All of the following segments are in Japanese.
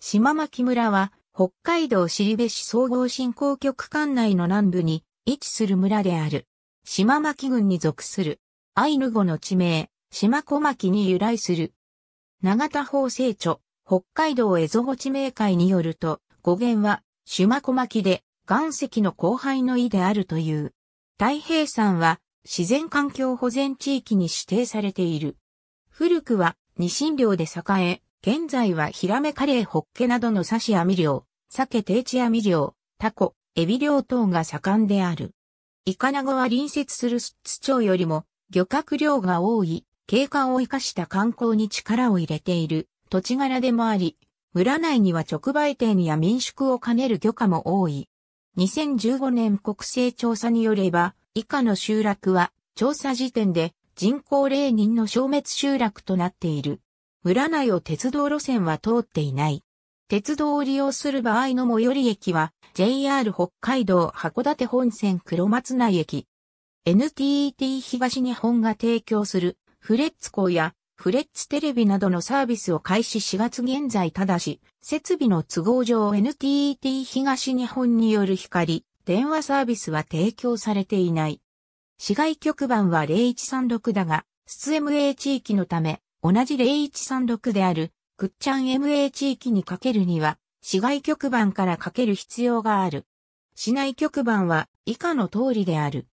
島牧村は、北海道尻部市総合振興局管内の南部に位置する村である。島牧郡に属する。アイヌ語の地名、島小牧に由来する。長田法政著、北海道蝦夷語地名会によると、語源は、島小牧で、岩石の後輩の意であるという。太平山は、自然環境保全地域に指定されている。古くは、二神寮漁で栄え、現在はヒラメカレーホッケなどの刺し網漁、鮭定置網漁、タコ、エビ漁等が盛んである。イカナゴは隣接する寿都町よりも漁獲量が多い、景観を生かした観光に力を入れている土地柄でもあり、村内には直売店や民宿を兼ねる漁家も多い。2015年国勢調査によれば、以下の集落は調査時点で人口0人の消滅集落となっている。村内を鉄道路線は通っていない。鉄道を利用する場合の最寄り駅は JR 北海道函館本線黒松内駅。NTT 東日本が提供するフレッツ港やフレッツテレビなどのサービスを開始4月現在ただし、設備の都合上 NTT 東日本による光、電話サービスは提供されていない。市外局番は0136だが、ツ・ MA 地域のため、同じ0136である、くっちゃん MA 地域にかけるには、市外局番からかける必要がある。市内局番は以下の通りである。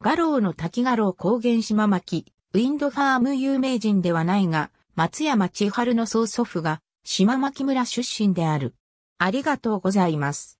画廊の滝画廊高原島巻、ウィンドファーム有名人ではないが、松山千春の曽祖父が島巻村出身である。ありがとうございます。